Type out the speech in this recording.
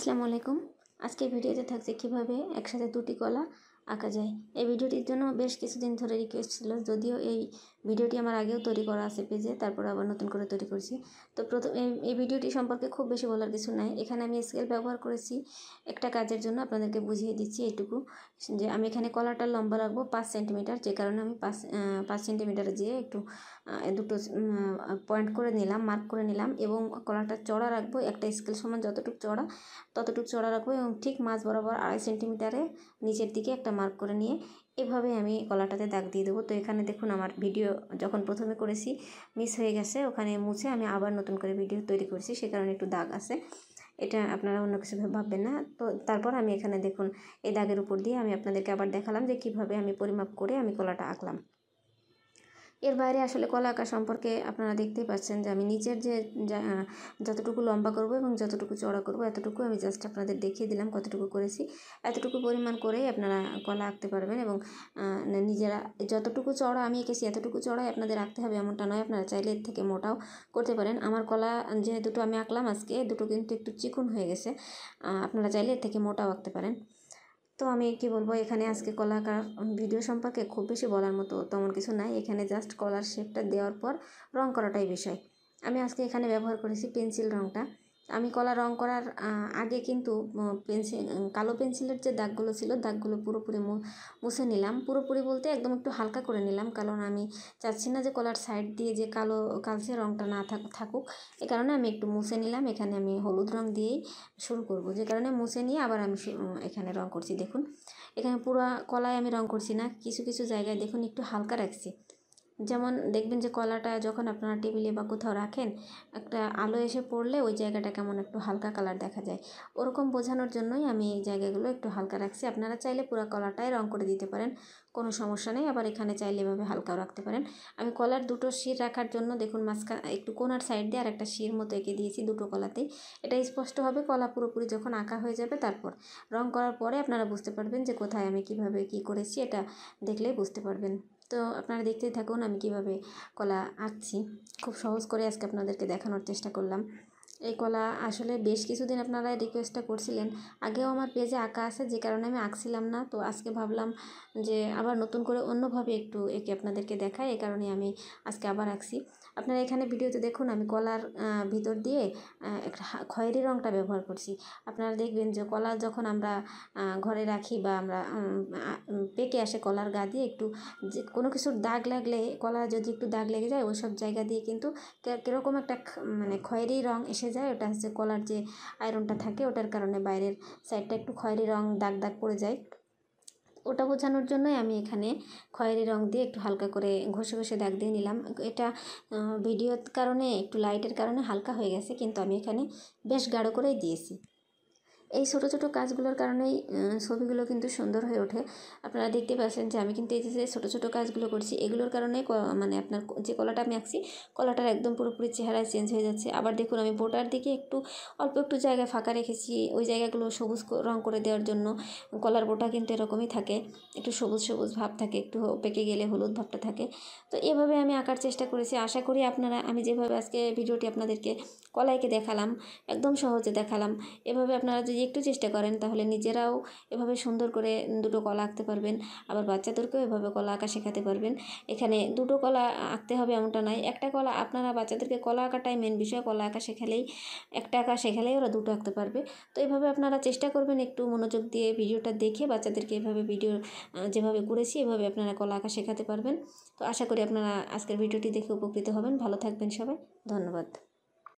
আসসালামু আলাইকুম আজকে ভিডিওতে থাকছে কিভাবে একসাথে দুটি কলা আঁকা যায় এই ভিডিওটির জন্য বেশ কিছুদিন ধরে রিকোয়েস্ট ছিল যদিও এই ভিডিওটি আমার আগেও তৈরি করা আছে পেজে তারপর আবার নতুন করে তৈরি করছি তো প্রথম এই ভিডিওটি সম্পর্কে খুব বেশি বলার কিছু নাই এখানে আমি স্কেল ব্যবহার করেছি একটা কাজের জন্য আপনাদেরকে বুঝিয়ে দিচ্ছি এইটুকু যে আমি এখানে কলারটা লম্বা রাখবো পাঁচ সেন্টিমিটার যে কারণে আমি পাঁচ পাঁচ সেন্টিমিটারে যেয়ে একটু দুটো পয়েন্ট করে নিলাম মার্ক করে নিলাম এবং কলারটা চড়া রাখবো একটা স্কেল সমান যতটুকু চড়া ততটুকু চড়া রাখবো এবং ঠিক মাছ বরাবর আড়াই সেন্টিমিটারে নিচের দিকে একটা মার্ক করে নিয়ে এভাবে আমি গলাটাতে দাগ দিয়ে দেবো তো এখানে দেখুন আমার ভিডিও যখন প্রথমে করেছি মিস হয়ে গেছে ওখানে মুছে আমি আবার নতুন করে ভিডিও তৈরি করেছি সে কারণে একটু দাগ আছে এটা আপনারা অন্য কিছু ভাববেন না তো তারপর আমি এখানে দেখুন এই দাগের উপর দিয়ে আমি আপনাদেরকে আবার দেখালাম যে কিভাবে আমি পরিমাপ করে আমি গলাটা আঁকলাম এর বাইরে আসলে কলা আঁকা সম্পর্কে আপনারা দেখতেই পাচ্ছেন যে আমি নিচের যে যতটুকু লম্বা করব এবং যতটুকু চড়া করব এতটুকু আমি জাস্ট আপনাদের দেখিয়ে দিলাম কতটুকু করেছি এতটুকু পরিমাণ করেই আপনারা কলা আঁকতে পারবেন এবং নিজেরা যতটুকু চড়া আমি এঁকেছি এতটুকু চড়াই আপনাদের আঁকতে হবে এমনটা নয় আপনারা চাইলে এর থেকে মোটাও করতে পারেন আমার কলা যে দুটো আমি আঁকলাম আজকে দুটো কিন্তু একটু চিকন হয়ে গেছে আপনারা চাইলে এর থেকে মোটাও আঁকতে পারেন তো আমি কি বলবো এখানে আজকে কলাকার ভিডিও সম্পর্কে খুব বেশি বলার মতো তেমন কিছু নাই এখানে জাস্ট কলার শেপটা দেওয়ার পর রং করাটাই বিষয় আমি আজকে এখানে ব্যবহার করেছি পেন্সিল রঙটা আমি কলা রং করার আগে কিন্তু পেন্সিল কালো পেন্সিলের যে দাগগুলো ছিল দাগগুলো পুরোপুরি মুছে নিলাম পুরোপুরি বলতে একদম একটু হালকা করে নিলাম কারণ আমি চাচ্ছি না যে কলার সাইড দিয়ে যে কালো কালচে রংটা না থাকুক এ কারণে আমি একটু মুছে নিলাম এখানে আমি হলুদ রং দিয়েই শুরু করব যে কারণে মুছে নিয়ে আবার আমি এখানে রং করছি দেখুন এখানে পুরো কলায় আমি রং করছি না কিছু কিছু জায়গায় দেখুন একটু হালকা রাখছি যেমন দেখবেন যে কলাটা যখন আপনারা টেবিলে বা কোথাও রাখেন একটা আলো এসে পড়লে ওই জায়গাটা কেমন একটু হালকা কালার দেখা যায় ওরকম বোঝানোর জন্যই আমি এই জায়গাগুলো একটু হালকা রাখছি আপনারা চাইলে পুরো কলাটাই রং করে দিতে পারেন কোনো সমস্যা নেই আবার এখানে চাইলে এভাবে হালকাও রাখতে পারেন আমি কলার দুটো শির রাখার জন্য দেখুন মাঝখান একটু কোনার সাইড দিয়ে আর একটা শির মতো এঁকে দিয়েছি দুটো কলাতেই এটা স্পষ্ট হবে কলা পুরোপুরি যখন আঁকা হয়ে যাবে তারপর রং করার পরে আপনারা বুঝতে পারবেন যে কোথায় আমি কিভাবে কি করেছি এটা দেখলেই বুঝতে পারবেন তো আপনারা দেখতেই থাকুন আমি কিভাবে কলা আঁকছি খুব সহজ করে আজকে আপনাদেরকে দেখানোর চেষ্টা করলাম এই কলা আসলে বেশ কিছুদিন আপনারা রিকোয়েস্টটা করছিলেন আগেও আমার পেজে আঁকা আছে যে কারণে আমি আঁকছিলাম না তো আজকে ভাবলাম যে আবার নতুন করে অন্যভাবে একটু একে আপনাদেরকে দেখাই এ কারণে আমি আজকে আবার আঁকছি আপনারা এখানে ভিডিওতে দেখুন আমি কলার ভিতর দিয়ে একটা খয়েরি রঙটা ব্যবহার করছি আপনারা দেখবেন যে কলা যখন আমরা ঘরে রাখি বা আমরা পেকে আসে কলার গা দিয়ে একটু যে কোনো কিছুর দাগ লাগলে কলা যদি একটু দাগ লেগে যায় ওই সব জায়গা দিয়ে কিন্তু কীরকম একটা মানে খয়েরি রঙ এসে যায় ওটা হচ্ছে কলার যে আয়রনটা থাকে ওটার কারণে বাইরের সাইডটা একটু খয়েরি রং দাগ দাগ পড়ে যায় ওটা বোঝানোর জন্যই আমি এখানে খয়েরি রং দিয়ে একটু হালকা করে ঘষে ঘষে দাগ দিয়ে নিলাম এটা ভিডিওর কারণে একটু লাইটের কারণে হালকা হয়ে গেছে কিন্তু আমি এখানে বেশ গাঢ় করেই দিয়েছি এই ছোটো ছোটো কাজগুলোর কারণেই ছবিগুলো কিন্তু সুন্দর হয়ে ওঠে আপনারা দেখতে পাচ্ছেন যে আমি কিন্তু এই যে ছোটো ছোটো কাজগুলো করছি এগুলোর কারণে মানে আপনার যে কলাটা আমি আঁকছি কলাটার একদম পুরোপুরি চেহারায় চেঞ্জ হয়ে যাচ্ছে আবার দেখুন আমি বোটার দিকে একটু অল্প একটু জায়গা ফাঁকা রেখেছি ওই জায়গাগুলো সবুজ রং করে দেওয়ার জন্য কলার বোটা কিন্তু এরকমই থাকে একটু সবুজ সবুজ ভাব থাকে একটু পেকে গেলে হলুদ ভাবটা থাকে তো এভাবে আমি আঁকার চেষ্টা করেছি আশা করি আপনারা আমি যেভাবে আজকে ভিডিওটি আপনাদেরকে কলাইকে দেখালাম একদম সহজে দেখালাম এভাবে আপনারা যদি একটু চেষ্টা করেন তাহলে নিজেরাও এভাবে সুন্দর করে দুটো কলা আঁকতে পারবেন আবার বাচ্চাদেরকেও এভাবে কলা আঁকা শেখাতে পারবেন এখানে দুটো কলা আঁকতে হবে এমনটা নয় একটা কলা আপনারা বাচ্চাদেরকে কলা আঁকাটাই মেন বিষয় কলা আঁকা শেখালেই একটা আঁকা শেখালেই ওরা দুটো আঁকতে পারবে তো এভাবে আপনারা চেষ্টা করবেন একটু মনোযোগ দিয়ে ভিডিওটা দেখে বাচ্চাদেরকে এভাবে ভিডিও যেভাবে করেছি এভাবে আপনারা কলা আঁকা শেখাতে পারবেন তো আশা করি আপনারা আজকের ভিডিওটি দেখে উপকৃত হবেন ভালো থাকবেন সবাই ধন্যবাদ